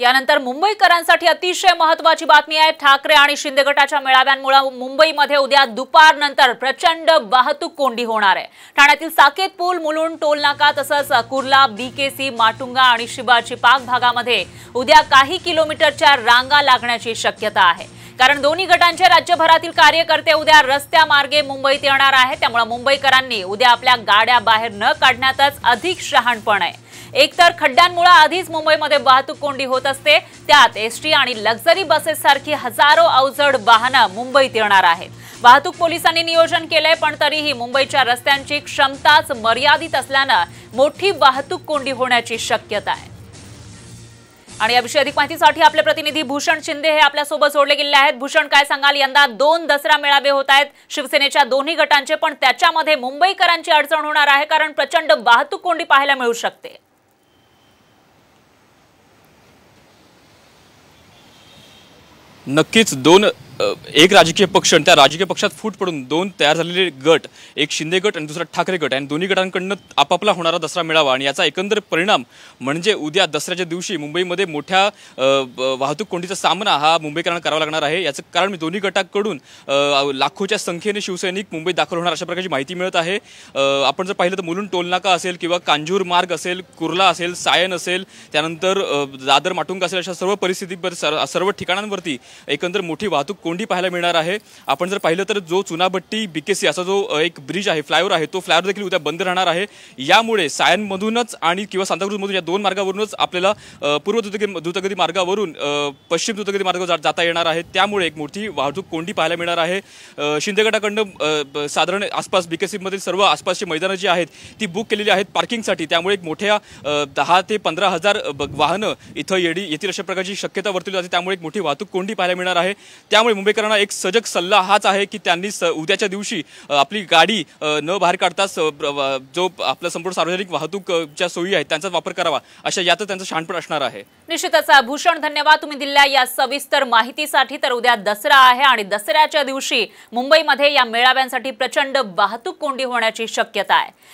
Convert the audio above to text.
यानंतर मुंबईकरांसाठी अतिशय महत्वाची बातमी आहे ठाकरे आणि शिंदे गटाच्या मेळाव्यांमुळे मुंबईमध्ये उद्या दुपारनंतर प्रचंड वाहतूक कोंडी होणार आहे ठाण्यातील साकेत पूल मुलुंड टोलनाका तसंच कुर्ला बीकेसी माटुंगा आणि शिवाजी पाक भागामध्ये उद्या काही किलोमीटरच्या रांगा लागण्याची शक्यता आहे कारण दोन्ही गटांचे राज्यभरातील कार्यकर्ते उद्या रस्त्यामार्गे मुंबईत येणार आहेत त्यामुळे मुंबईकरांनी उद्या आपल्या गाड्या बाहेर न काढण्यातच अधिक शहाणपण आहे एकतर खड्ड्यांमुळे आधीच मुंबईमध्ये वाहतूक कोंडी होत असते त्यात एसटी आणि लक्झरी बसेस सारखी हजारो अवजड वाहनं मुंबईत येणार आहेत वाहतूक पोलिसांनी नियोजन केलंय पण तरीही मुंबईच्या रस्त्यांची क्षमताच मर्यादित असल्यानं मोठी वाहतूक कोंडी होण्याची शक्यता आहे आणि याविषयी अधिक माहितीसाठी आपले प्रतिनिधी भूषण शिंदे हे आपल्यासोबत जोडले गेले आहेत भूषण काय सांगाल यंदा दोन दसरा मेळावे होत आहेत शिवसेनेच्या दोन्ही गटांचे पण त्याच्यामध्ये मुंबईकरांची अडचण होणार आहे कारण प्रचंड वाहतूक कोंडी पाहायला मिळू शकते नक्कीच दोन एक राजकीय पक्ष आणि त्या राजकीय पक्षात फूट पडून दोन तयार झालेले गट एक शिंदे गट आणि दुसरा ठाकरे गट आणि दोन्ही गटांकडनं आपापला होणारा दसरा मिळावा आणि याचा एकंदर परिणाम म्हणजे उद्या दसऱ्याच्या दिवशी मुंबईमध्ये मोठ्या वाहतूक कोंडीचा सामना हा मुंबईकरांना करावा लागणार आहे याचं कारण दोन्ही गटाकडून लाखोच्या संख्येने शिवसैनिक मुंबईत दाखल होणार अशा प्रकारची माहिती मिळत आहे आपण जर पाहिलं तर मुलून टोलनाका असेल किंवा कांजूर मार्ग असेल कुर्ला असेल सायन असेल त्यानंतर दादर माटुंगा असेल अशा सर्व परिस्थितीवर सर्व ठिकाणांवरती एकंदर मोठी वाहतूक कोंडी पाहायला मिळणार आहे आपण जर पाहिलं तर जो चुनाभट्टी बीकेसी असा जो एक ब्रिज आहे फ्लायओव्हर आहे तो फ्लायओव्हर देखील उद्या बंद राहणार आहे यामुळे सायनमधूनच आणि किंवा सांताक्रूजमधून या दोन मार्गावरूनच आपल्याला पूर्व द्रुतगती द्रुतगती मार्गावरून पश्चिम द्रुतगती मार्गावर जाता येणार आहे त्यामुळे एक मोठी वाहतूक कोंडी पाहायला मिळणार आहे शिंदेगडाकडनं साधारण आसपास बीकेसीमधील सर्व आसपासची मैदानं जी आहेत ती बुक केलेली आहेत पार्किंगसाठी त्यामुळे एक मोठ्या दहा ते पंधरा हजार वाहनं इथं येडी येतील अशा प्रकारची शक्यता वर्तवली जाते त्यामुळे एक मोठी वाहतूक कोंडी पाहायला मिळणार आहे त्यामुळे मुंबईकरांना एक सजग सल्ला हाच आहे की त्यांनी उद्याच्या दिवशी आपली गाडी न बाहेर काढता जो आपला संपूर्ण सार्वजनिक वाहतूकच्या सोयी आहेत त्यांचा वापर करावा अशा यात त्यांचं शहाणपण असणार आहे निश्चितच भूषण धन्यवाद तुम्ही दिल्या या सविस्तर माहितीसाठी तर उद्या दसरा आहे आणि दसऱ्याच्या दिवशी मुंबईमध्ये या मेळाव्यांसाठी प्रचंड वाहतूक कोंडी होण्याची शक्यता आहे